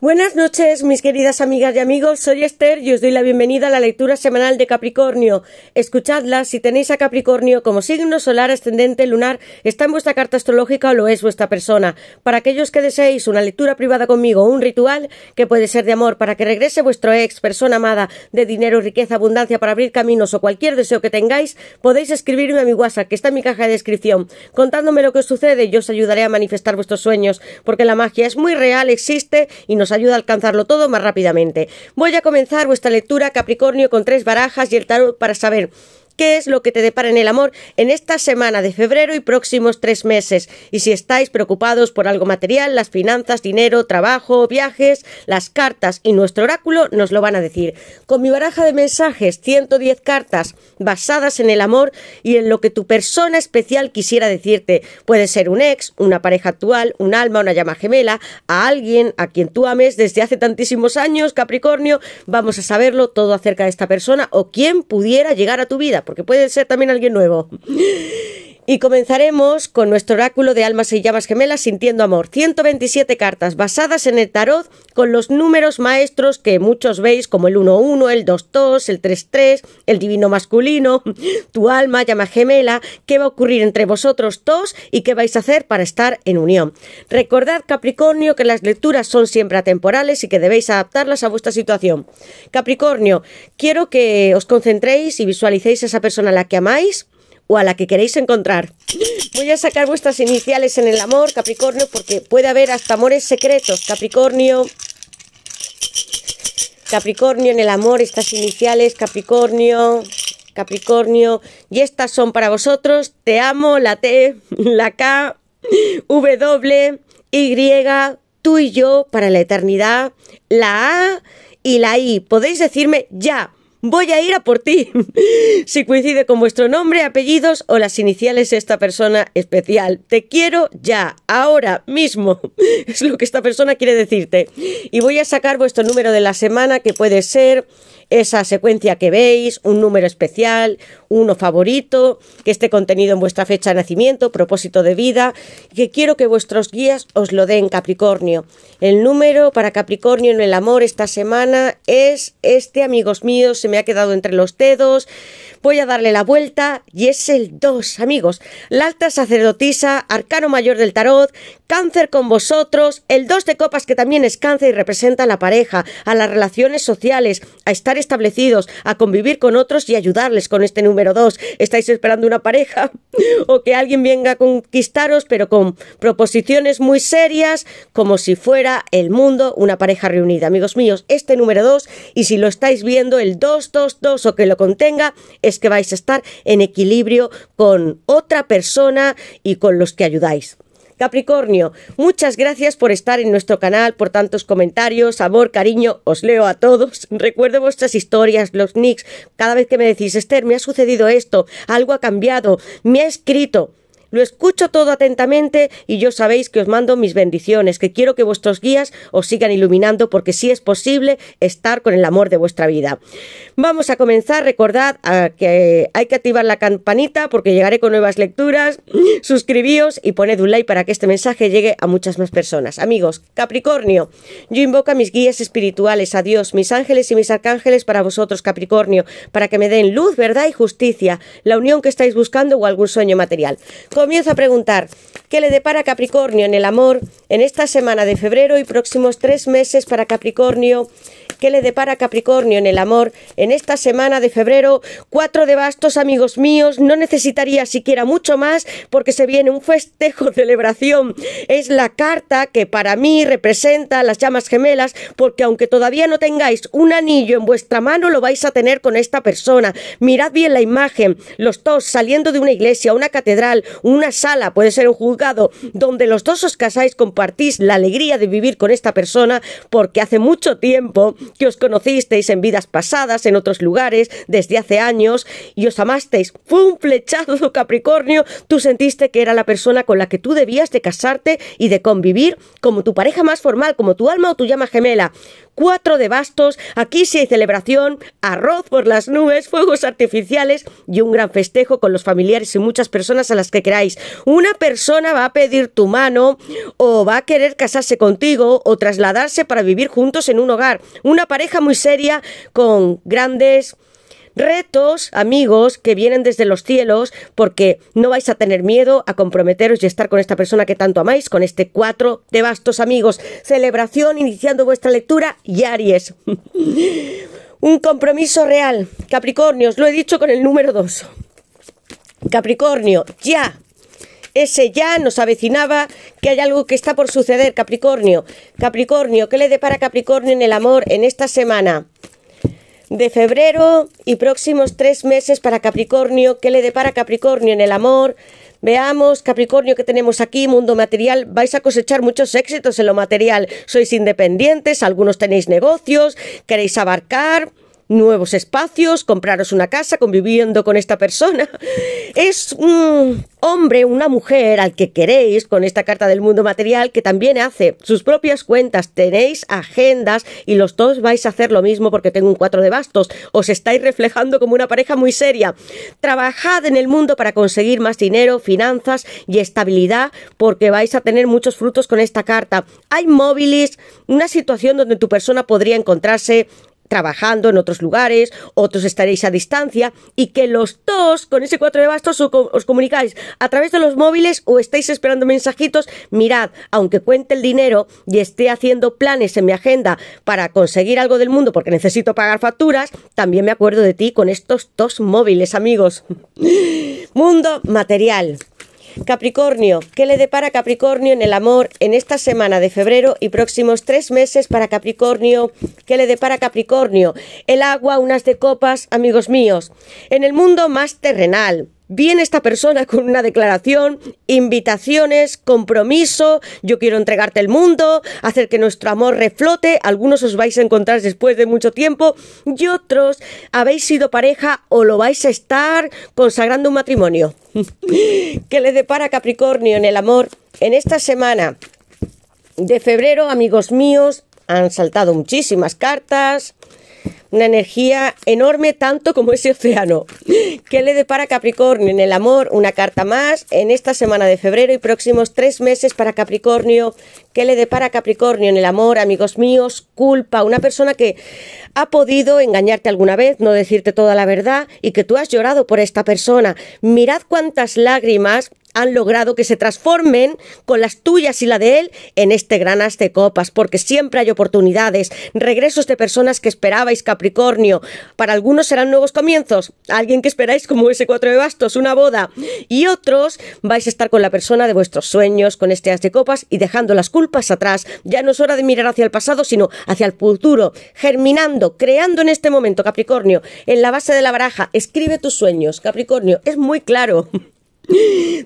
Buenas noches, mis queridas amigas y amigos. Soy Esther y os doy la bienvenida a la lectura semanal de Capricornio. Escuchadla si tenéis a Capricornio como signo solar, ascendente, lunar, está en vuestra carta astrológica o lo es vuestra persona. Para aquellos que deseéis una lectura privada conmigo, o un ritual que puede ser de amor para que regrese vuestro ex, persona amada, de dinero, riqueza, abundancia para abrir caminos o cualquier deseo que tengáis, podéis escribirme a mi WhatsApp que está en mi caja de descripción. Contándome lo que os sucede, yo os ayudaré a manifestar vuestros sueños, porque la magia es muy real, existe y nos ayuda a alcanzarlo todo más rápidamente. Voy a comenzar vuestra lectura Capricornio con tres barajas y el tarot para saber qué es lo que te depara en el amor en esta semana de febrero y próximos tres meses. Y si estáis preocupados por algo material, las finanzas, dinero, trabajo, viajes, las cartas y nuestro oráculo nos lo van a decir. Con mi baraja de mensajes, 110 cartas basadas en el amor y en lo que tu persona especial quisiera decirte. Puede ser un ex, una pareja actual, un alma, una llama gemela, a alguien a quien tú ames desde hace tantísimos años, Capricornio. Vamos a saberlo todo acerca de esta persona o quién pudiera llegar a tu vida porque puede ser también alguien nuevo. Y comenzaremos con nuestro oráculo de almas y llamas gemelas sintiendo amor. 127 cartas basadas en el tarot con los números maestros que muchos veis como el 1-1, el 2-2, el 3-3, el divino masculino, tu alma, llama gemela, qué va a ocurrir entre vosotros dos y qué vais a hacer para estar en unión. Recordad, Capricornio, que las lecturas son siempre atemporales y que debéis adaptarlas a vuestra situación. Capricornio, quiero que os concentréis y visualicéis a esa persona a la que amáis o a la que queréis encontrar. Voy a sacar vuestras iniciales en el amor, Capricornio, porque puede haber hasta amores secretos. Capricornio, Capricornio en el amor, estas iniciales, Capricornio, Capricornio. Y estas son para vosotros. Te amo, la T, la K, W, Y, tú y yo para la eternidad, la A y la I. Podéis decirme ya voy a ir a por ti. si coincide con vuestro nombre, apellidos o las iniciales de esta persona especial. Te quiero ya, ahora mismo. es lo que esta persona quiere decirte. Y voy a sacar vuestro número de la semana, que puede ser esa secuencia que veis, un número especial, uno favorito, que esté contenido en vuestra fecha de nacimiento, propósito de vida, que quiero que vuestros guías os lo den, Capricornio. El número para Capricornio en el amor esta semana es este, amigos míos, se me ha quedado entre los dedos. Voy a darle la vuelta y es el 2, amigos. La alta sacerdotisa, arcano mayor del tarot, Cáncer con vosotros, el 2 de copas que también es cáncer y representa a la pareja, a las relaciones sociales, a estar establecidos, a convivir con otros y ayudarles con este número 2. ¿Estáis esperando una pareja o que alguien venga a conquistaros pero con proposiciones muy serias como si fuera el mundo una pareja reunida? Amigos míos, este número 2 y si lo estáis viendo el dos o que lo contenga es que vais a estar en equilibrio con otra persona y con los que ayudáis. Capricornio, muchas gracias por estar en nuestro canal, por tantos comentarios, amor, cariño, os leo a todos. Recuerdo vuestras historias, los nicks, cada vez que me decís, Esther, me ha sucedido esto, algo ha cambiado, me ha escrito. Lo escucho todo atentamente y yo sabéis que os mando mis bendiciones, que quiero que vuestros guías os sigan iluminando porque sí es posible estar con el amor de vuestra vida. Vamos a comenzar, recordad a que hay que activar la campanita porque llegaré con nuevas lecturas, suscribíos y poned un like para que este mensaje llegue a muchas más personas. Amigos, Capricornio, yo invoco a mis guías espirituales, a Dios, mis ángeles y mis arcángeles para vosotros, Capricornio, para que me den luz, verdad y justicia, la unión que estáis buscando o algún sueño material. Comienzo a preguntar, ¿qué le depara Capricornio en el amor en esta semana de febrero y próximos tres meses para Capricornio Qué le depara Capricornio en el amor en esta semana de febrero. Cuatro de bastos, amigos míos, no necesitaría siquiera mucho más porque se viene un festejo, celebración. Es la carta que para mí representa las llamas gemelas porque aunque todavía no tengáis un anillo en vuestra mano, lo vais a tener con esta persona. Mirad bien la imagen, los dos saliendo de una iglesia, una catedral, una sala, puede ser un juzgado, donde los dos os casáis, compartís la alegría de vivir con esta persona porque hace mucho tiempo que os conocisteis en vidas pasadas, en otros lugares, desde hace años, y os amasteis. Fue un flechazo, Capricornio. Tú sentiste que era la persona con la que tú debías de casarte y de convivir como tu pareja más formal, como tu alma o tu llama gemela. Cuatro de bastos, aquí sí hay celebración, arroz por las nubes, fuegos artificiales y un gran festejo con los familiares y muchas personas a las que queráis. Una persona va a pedir tu mano o va a querer casarse contigo o trasladarse para vivir juntos en un hogar. Una pareja muy seria con grandes retos, amigos, que vienen desde los cielos, porque no vais a tener miedo a comprometeros y estar con esta persona que tanto amáis, con este cuatro de bastos, amigos. Celebración, iniciando vuestra lectura y Aries. Un compromiso real. Capricornio, os lo he dicho con el número dos Capricornio, ya. Ese ya nos avecinaba que hay algo que está por suceder, Capricornio. Capricornio, ¿qué le depara Capricornio en el amor en esta semana? de febrero y próximos tres meses para Capricornio. ¿Qué le depara Capricornio en el amor? Veamos, Capricornio, que tenemos aquí, mundo material, vais a cosechar muchos éxitos en lo material. Sois independientes, algunos tenéis negocios, queréis abarcar, nuevos espacios, compraros una casa conviviendo con esta persona. Es un mm, hombre, una mujer al que queréis con esta carta del mundo material que también hace sus propias cuentas, tenéis agendas y los dos vais a hacer lo mismo porque tengo un cuatro de bastos, os estáis reflejando como una pareja muy seria. Trabajad en el mundo para conseguir más dinero, finanzas y estabilidad porque vais a tener muchos frutos con esta carta. Hay móviles, una situación donde tu persona podría encontrarse trabajando en otros lugares, otros estaréis a distancia y que los dos con ese cuatro de bastos os comunicáis a través de los móviles o estáis esperando mensajitos, mirad, aunque cuente el dinero y esté haciendo planes en mi agenda para conseguir algo del mundo porque necesito pagar facturas, también me acuerdo de ti con estos dos móviles, amigos. mundo material. Capricornio, ¿qué le depara Capricornio en el amor en esta semana de febrero y próximos tres meses para Capricornio? ¿Qué le depara Capricornio? El agua, unas de copas, amigos míos. En el mundo más terrenal, Viene esta persona con una declaración, invitaciones, compromiso, yo quiero entregarte el mundo, hacer que nuestro amor reflote, algunos os vais a encontrar después de mucho tiempo y otros habéis sido pareja o lo vais a estar consagrando un matrimonio. ¿Qué le depara Capricornio en el amor? En esta semana de febrero, amigos míos, han saltado muchísimas cartas, una energía enorme tanto como ese océano. ¿Qué le depara Capricornio en el amor? Una carta más en esta semana de febrero y próximos tres meses para Capricornio. ¿Qué le depara Capricornio en el amor, amigos míos? Culpa, una persona que ha podido engañarte alguna vez, no decirte toda la verdad y que tú has llorado por esta persona. Mirad cuántas lágrimas han logrado que se transformen con las tuyas y la de él en este gran as de copas, porque siempre hay oportunidades, regresos de personas que esperabais, Capricornio. Para algunos serán nuevos comienzos, alguien que esperáis como ese cuatro de bastos, una boda, y otros vais a estar con la persona de vuestros sueños, con este as de copas y dejando las culpas atrás. Ya no es hora de mirar hacia el pasado, sino hacia el futuro, germinando, creando en este momento, Capricornio, en la base de la baraja, escribe tus sueños, Capricornio, es muy claro.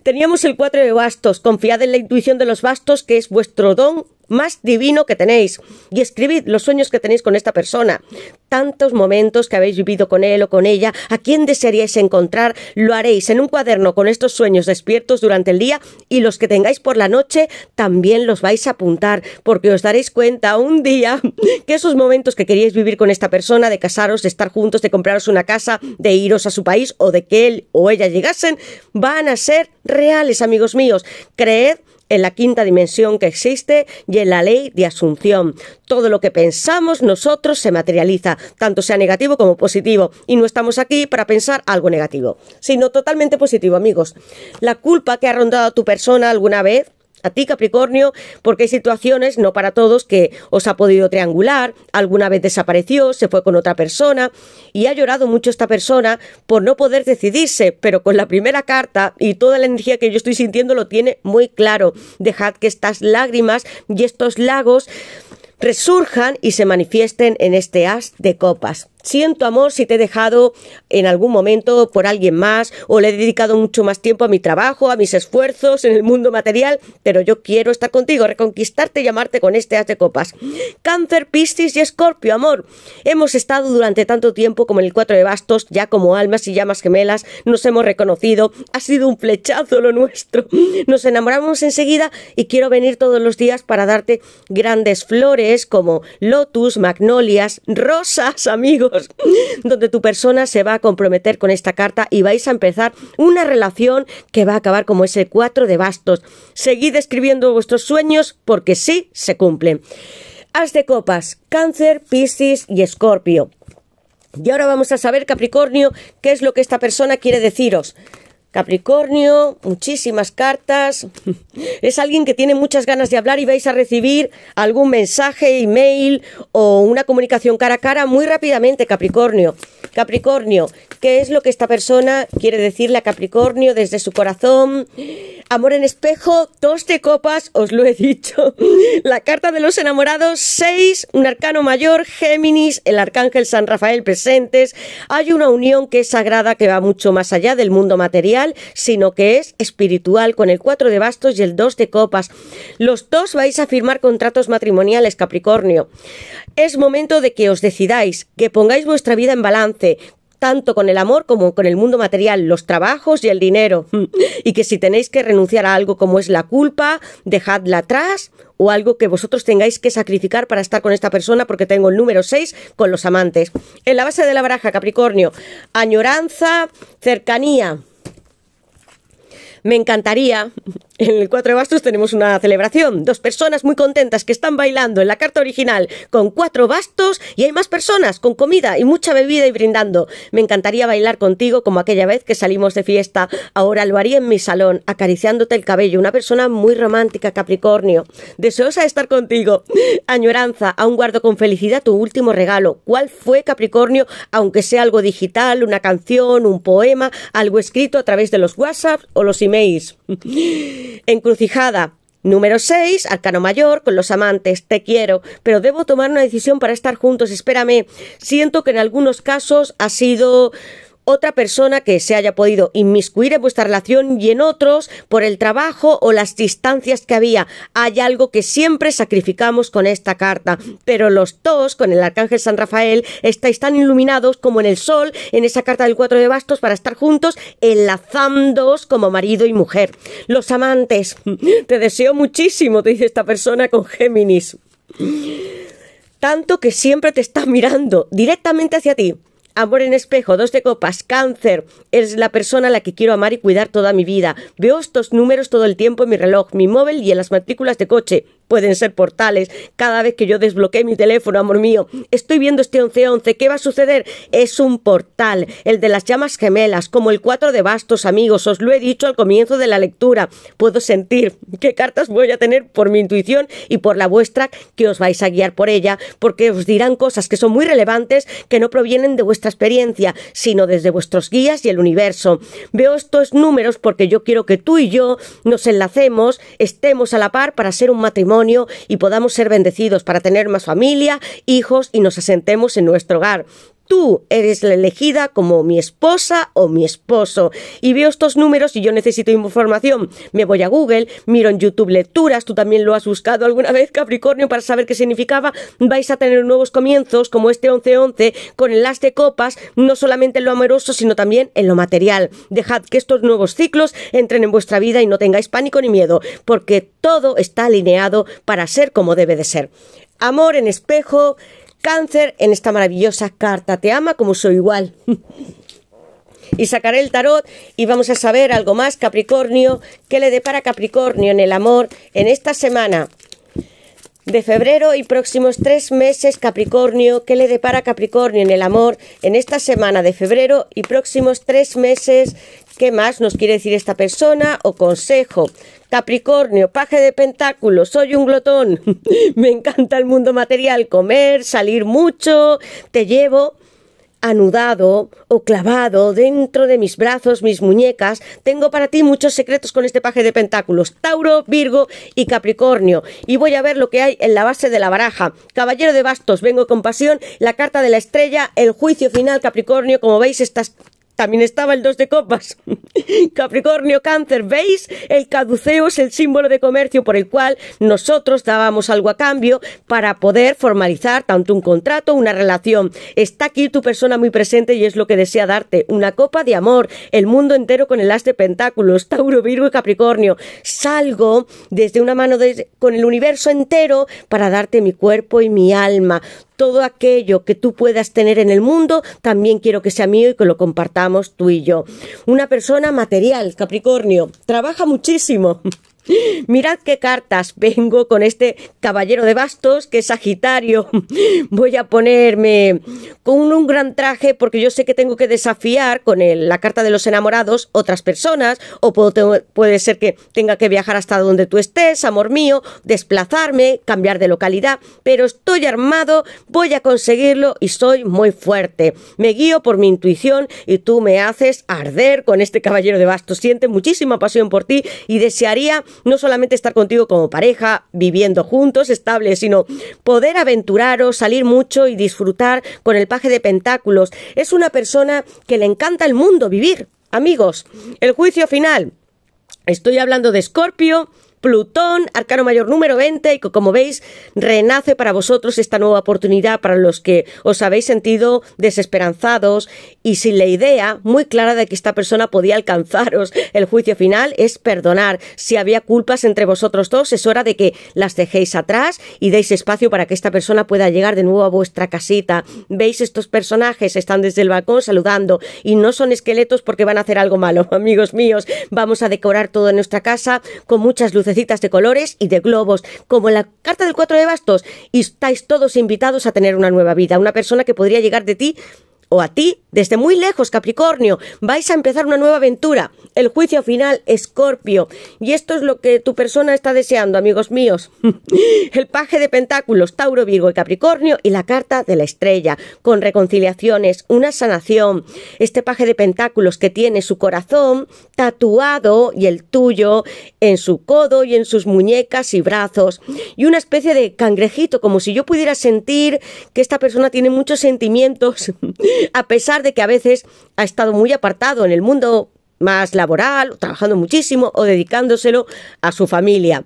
Teníamos el cuatro de bastos. Confiad en la intuición de los bastos, que es vuestro don más divino que tenéis y escribid los sueños que tenéis con esta persona, tantos momentos que habéis vivido con él o con ella, a quién desearíais encontrar, lo haréis en un cuaderno con estos sueños despiertos durante el día y los que tengáis por la noche también los vais a apuntar porque os daréis cuenta un día que esos momentos que queríais vivir con esta persona, de casaros, de estar juntos, de compraros una casa, de iros a su país o de que él o ella llegasen, van a ser reales, amigos míos. Creed en la quinta dimensión que existe y en la ley de asunción. Todo lo que pensamos nosotros se materializa, tanto sea negativo como positivo, y no estamos aquí para pensar algo negativo, sino totalmente positivo, amigos. La culpa que ha rondado a tu persona alguna vez a ti Capricornio, porque hay situaciones, no para todos, que os ha podido triangular, alguna vez desapareció, se fue con otra persona y ha llorado mucho esta persona por no poder decidirse, pero con la primera carta y toda la energía que yo estoy sintiendo lo tiene muy claro. Dejad que estas lágrimas y estos lagos resurjan y se manifiesten en este as de copas. Siento amor si te he dejado en algún momento por alguien más o le he dedicado mucho más tiempo a mi trabajo, a mis esfuerzos en el mundo material, pero yo quiero estar contigo, reconquistarte y amarte con este haz de copas. Cáncer, Piscis y Escorpio, amor. Hemos estado durante tanto tiempo como en el 4 de bastos, ya como almas y llamas gemelas, nos hemos reconocido, ha sido un flechazo lo nuestro. Nos enamoramos enseguida y quiero venir todos los días para darte grandes flores como lotus, magnolias, rosas, amigos donde tu persona se va a comprometer con esta carta y vais a empezar una relación que va a acabar como ese 4 de bastos. Seguid escribiendo vuestros sueños porque sí se cumplen. Haz de copas, cáncer, piscis y escorpio. Y ahora vamos a saber, Capricornio, qué es lo que esta persona quiere deciros. Capricornio, muchísimas cartas. Es alguien que tiene muchas ganas de hablar y vais a recibir algún mensaje, email o una comunicación cara a cara muy rápidamente, Capricornio. Capricornio, ¿qué es lo que esta persona quiere decirle a Capricornio desde su corazón? Amor en espejo, dos de copas, os lo he dicho. La carta de los enamorados, seis, un arcano mayor, Géminis, el arcángel San Rafael presentes. Hay una unión que es sagrada que va mucho más allá del mundo material sino que es espiritual, con el 4 de bastos y el 2 de copas. Los dos vais a firmar contratos matrimoniales, Capricornio. Es momento de que os decidáis, que pongáis vuestra vida en balance, tanto con el amor como con el mundo material, los trabajos y el dinero. Y que si tenéis que renunciar a algo como es la culpa, dejadla atrás o algo que vosotros tengáis que sacrificar para estar con esta persona, porque tengo el número 6 con los amantes. En la base de la baraja, Capricornio, añoranza, cercanía. Me encantaría en el cuatro de bastos tenemos una celebración. Dos personas muy contentas que están bailando en la carta original con cuatro bastos y hay más personas con comida y mucha bebida y brindando. Me encantaría bailar contigo como aquella vez que salimos de fiesta. Ahora lo haría en mi salón, acariciándote el cabello. Una persona muy romántica, Capricornio. Deseosa de estar contigo. Añoranza, aún guardo con felicidad tu último regalo. ¿Cuál fue, Capricornio? Aunque sea algo digital, una canción, un poema, algo escrito a través de los WhatsApp o los emails. Encrucijada. Número 6, Arcano Mayor, con los amantes, te quiero, pero debo tomar una decisión para estar juntos, espérame. Siento que en algunos casos ha sido otra persona que se haya podido inmiscuir en vuestra relación y en otros por el trabajo o las distancias que había. Hay algo que siempre sacrificamos con esta carta, pero los dos con el arcángel San Rafael estáis tan iluminados como en el sol en esa carta del cuatro de bastos para estar juntos, enlazándoos como marido y mujer. Los amantes, te deseo muchísimo, te dice esta persona con Géminis. Tanto que siempre te está mirando directamente hacia ti. Amor en espejo, dos de copas, cáncer, es la persona a la que quiero amar y cuidar toda mi vida. Veo estos números todo el tiempo en mi reloj, mi móvil y en las matrículas de coche. Pueden ser portales. Cada vez que yo desbloqueé mi teléfono, amor mío, estoy viendo este 1111. ¿Qué va a suceder? Es un portal, el de las llamas gemelas, como el 4 de bastos, amigos. Os lo he dicho al comienzo de la lectura. Puedo sentir qué cartas voy a tener por mi intuición y por la vuestra, que os vais a guiar por ella, porque os dirán cosas que son muy relevantes, que no provienen de vuestra experiencia, sino desde vuestros guías y el universo. Veo estos números porque yo quiero que tú y yo nos enlacemos, estemos a la par para ser un matrimonio y podamos ser bendecidos, para tener más familia, hijos y nos asentemos en nuestro hogar tú eres la elegida como mi esposa o mi esposo. Y veo estos números y yo necesito información. Me voy a Google, miro en YouTube lecturas, tú también lo has buscado alguna vez, Capricornio, para saber qué significaba. Vais a tener nuevos comienzos como este 11-11 con el de copas, no solamente en lo amoroso, sino también en lo material. Dejad que estos nuevos ciclos entren en vuestra vida y no tengáis pánico ni miedo, porque todo está alineado para ser como debe de ser. Amor en espejo, Cáncer en esta maravillosa carta. Te ama como soy igual. y sacaré el tarot y vamos a saber algo más, Capricornio, qué le depara Capricornio en el amor en esta semana de febrero y próximos tres meses Capricornio, ¿qué le depara Capricornio en el amor en esta semana de febrero y próximos tres meses? ¿Qué más nos quiere decir esta persona o consejo? Capricornio, paje de pentáculos, soy un glotón, me encanta el mundo material, comer, salir mucho, te llevo anudado o clavado dentro de mis brazos, mis muñecas. Tengo para ti muchos secretos con este paje de pentáculos. Tauro, Virgo y Capricornio. Y voy a ver lo que hay en la base de la baraja. Caballero de bastos, vengo con pasión. La carta de la estrella, el juicio final Capricornio. Como veis, estas también estaba el 2 de copas. Capricornio, cáncer, ¿veis? El caduceo es el símbolo de comercio por el cual nosotros dábamos algo a cambio para poder formalizar tanto un contrato, una relación. Está aquí tu persona muy presente y es lo que desea darte. Una copa de amor, el mundo entero con el as de pentáculos, Tauro, Virgo y Capricornio. Salgo desde una mano con el universo entero para darte mi cuerpo y mi alma todo aquello que tú puedas tener en el mundo, también quiero que sea mío y que lo compartamos tú y yo. Una persona material, Capricornio, trabaja muchísimo. Mirad qué cartas vengo con este caballero de bastos que es Sagitario. Voy a ponerme con un gran traje porque yo sé que tengo que desafiar con la carta de los enamorados otras personas o puede ser que tenga que viajar hasta donde tú estés, amor mío, desplazarme, cambiar de localidad, pero estoy armado, voy a conseguirlo y soy muy fuerte. Me guío por mi intuición y tú me haces arder con este caballero de bastos. Siente muchísima pasión por ti y desearía no solamente estar contigo como pareja, viviendo juntos, estable, sino poder aventuraros, salir mucho y disfrutar con el paje de pentáculos. Es una persona que le encanta el mundo, vivir. Amigos, el juicio final. Estoy hablando de Escorpio, Plutón, arcano mayor número 20, y como veis renace para vosotros esta nueva oportunidad para los que os habéis sentido desesperanzados y sin la idea muy clara de que esta persona podía alcanzaros. El juicio final es perdonar. Si había culpas entre vosotros dos, es hora de que las dejéis atrás y deis espacio para que esta persona pueda llegar de nuevo a vuestra casita. Veis estos personajes, están desde el balcón saludando y no son esqueletos porque van a hacer algo malo, amigos míos. Vamos a decorar toda nuestra casa con muchas luces citas de colores y de globos, como en la carta del cuatro de bastos, y estáis todos invitados a tener una nueva vida, una persona que podría llegar de ti o a ti, desde muy lejos, Capricornio, vais a empezar una nueva aventura, el juicio final, Escorpio, y esto es lo que tu persona está deseando, amigos míos. el paje de pentáculos, Tauro, Virgo y Capricornio, y la carta de la estrella, con reconciliaciones, una sanación. Este paje de pentáculos que tiene su corazón tatuado y el tuyo en su codo y en sus muñecas y brazos, y una especie de cangrejito, como si yo pudiera sentir que esta persona tiene muchos sentimientos a pesar de que a veces ha estado muy apartado en el mundo más laboral, trabajando muchísimo o dedicándoselo a su familia.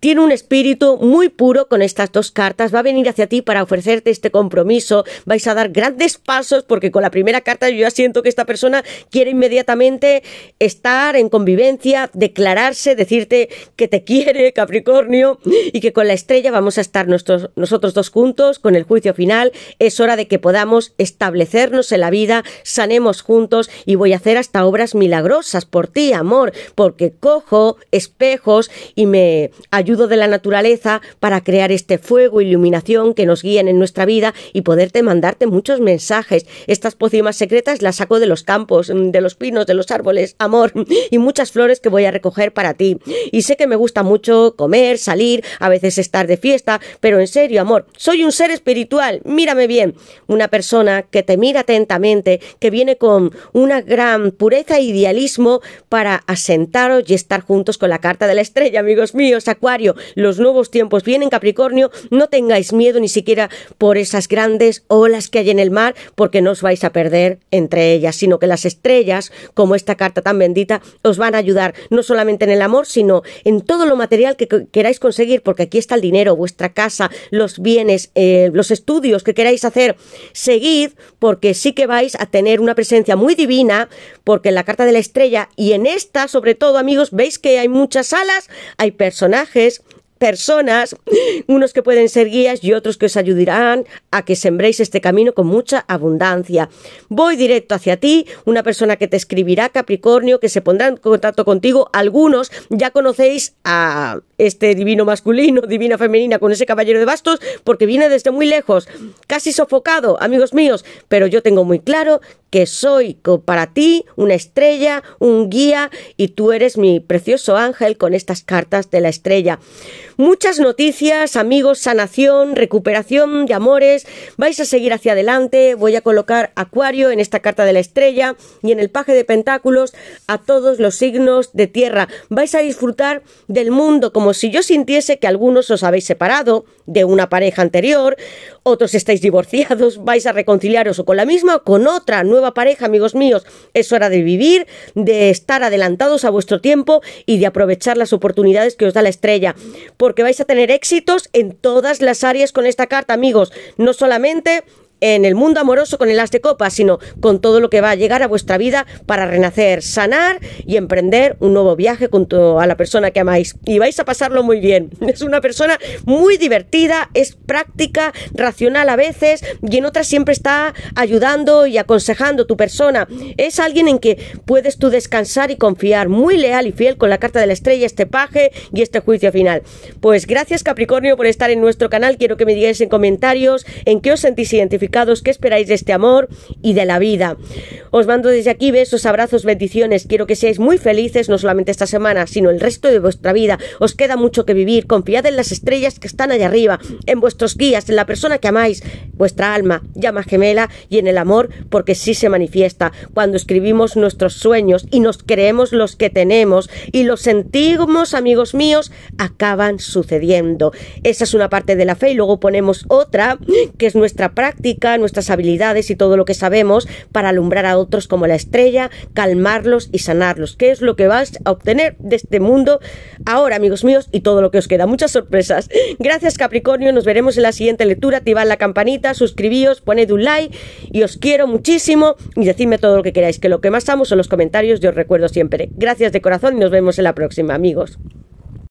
Tiene un espíritu muy puro con estas dos cartas. Va a venir hacia ti para ofrecerte este compromiso. Vais a dar grandes pasos porque con la primera carta yo ya siento que esta persona quiere inmediatamente estar en convivencia, declararse, decirte que te quiere, Capricornio, y que con la estrella vamos a estar nosotros dos juntos con el juicio final. Es hora de que podamos establecernos en la vida, sanemos juntos y voy a hacer hasta obras milagrosas por ti, amor, porque cojo espejos y me ayudo de la naturaleza para crear este fuego, iluminación que nos guíen en nuestra vida y poderte mandarte muchos mensajes. Estas pócimas secretas las saco de los campos, mm, de los pinos, de los árboles, amor, y muchas flores que voy a recoger para ti. Y sé que me gusta mucho comer, salir, a veces estar de fiesta, pero en serio, amor, soy un ser espiritual, mírame bien, una persona que te mira atentamente, que viene con una gran pureza e idealismo para asentaros y estar juntos con la carta de la estrella, amigos míos Acuario, los nuevos tiempos vienen Capricornio, no tengáis miedo ni siquiera por esas grandes olas que hay en el mar, porque no os vais a perder entre ellas, sino que las estrellas, como esta carta tan bendita, os van a ayudar no solamente en el amor, sino en todo lo material que queráis conseguir, porque aquí está el dinero, vuestra casa, los bienes, eh, los estudios que queráis hacer. Seguid, porque sí que vais a tener una presencia muy divina, porque en la carta de la estrella y en esta, sobre todo, amigos, veis que hay muchas alas, hay personas personajes personas, unos que pueden ser guías y otros que os ayudarán a que sembréis este camino con mucha abundancia. Voy directo hacia ti, una persona que te escribirá, Capricornio, que se pondrá en contacto contigo. Algunos ya conocéis a este divino masculino, divina femenina, con ese caballero de bastos, porque viene desde muy lejos, casi sofocado, amigos míos, pero yo tengo muy claro que soy para ti una estrella, un guía, y tú eres mi precioso ángel con estas cartas de la estrella. Muchas noticias, amigos, sanación, recuperación de amores. Vais a seguir hacia adelante. Voy a colocar Acuario en esta carta de la estrella y en el paje de pentáculos a todos los signos de tierra. Vais a disfrutar del mundo como si yo sintiese que algunos os habéis separado de una pareja anterior, otros estáis divorciados, vais a reconciliaros o con la misma o con otra nueva pareja, amigos míos. Es hora de vivir, de estar adelantados a vuestro tiempo y de aprovechar las oportunidades que os da la estrella porque vais a tener éxitos en todas las áreas con esta carta, amigos. No solamente en el mundo amoroso con el as de copas, sino con todo lo que va a llegar a vuestra vida para renacer, sanar y emprender un nuevo viaje junto a la persona que amáis. Y vais a pasarlo muy bien. Es una persona muy divertida, es práctica, racional a veces y en otras siempre está ayudando y aconsejando tu persona. Es alguien en que puedes tú descansar y confiar, muy leal y fiel con la carta de la estrella, este paje y este juicio final. Pues gracias Capricornio por estar en nuestro canal. Quiero que me digáis en comentarios en qué os sentís identificados Qué que esperáis de este amor y de la vida. Os mando desde aquí besos, abrazos, bendiciones. Quiero que seáis muy felices, no solamente esta semana, sino el resto de vuestra vida. Os queda mucho que vivir. Confiad en las estrellas que están allá arriba, en vuestros guías, en la persona que amáis, vuestra alma, llama gemela y en el amor, porque sí se manifiesta. Cuando escribimos nuestros sueños y nos creemos los que tenemos y los sentimos, amigos míos, acaban sucediendo. Esa es una parte de la fe y luego ponemos otra, que es nuestra práctica nuestras habilidades y todo lo que sabemos para alumbrar a otros como la estrella, calmarlos y sanarlos. ¿Qué es lo que vas a obtener de este mundo ahora, amigos míos, y todo lo que os queda? Muchas sorpresas. Gracias, Capricornio. Nos veremos en la siguiente lectura. Activad la campanita, suscribíos, poned un like y os quiero muchísimo y decidme todo lo que queráis, que lo que más amo son los comentarios, yo os recuerdo siempre. Gracias de corazón y nos vemos en la próxima, amigos.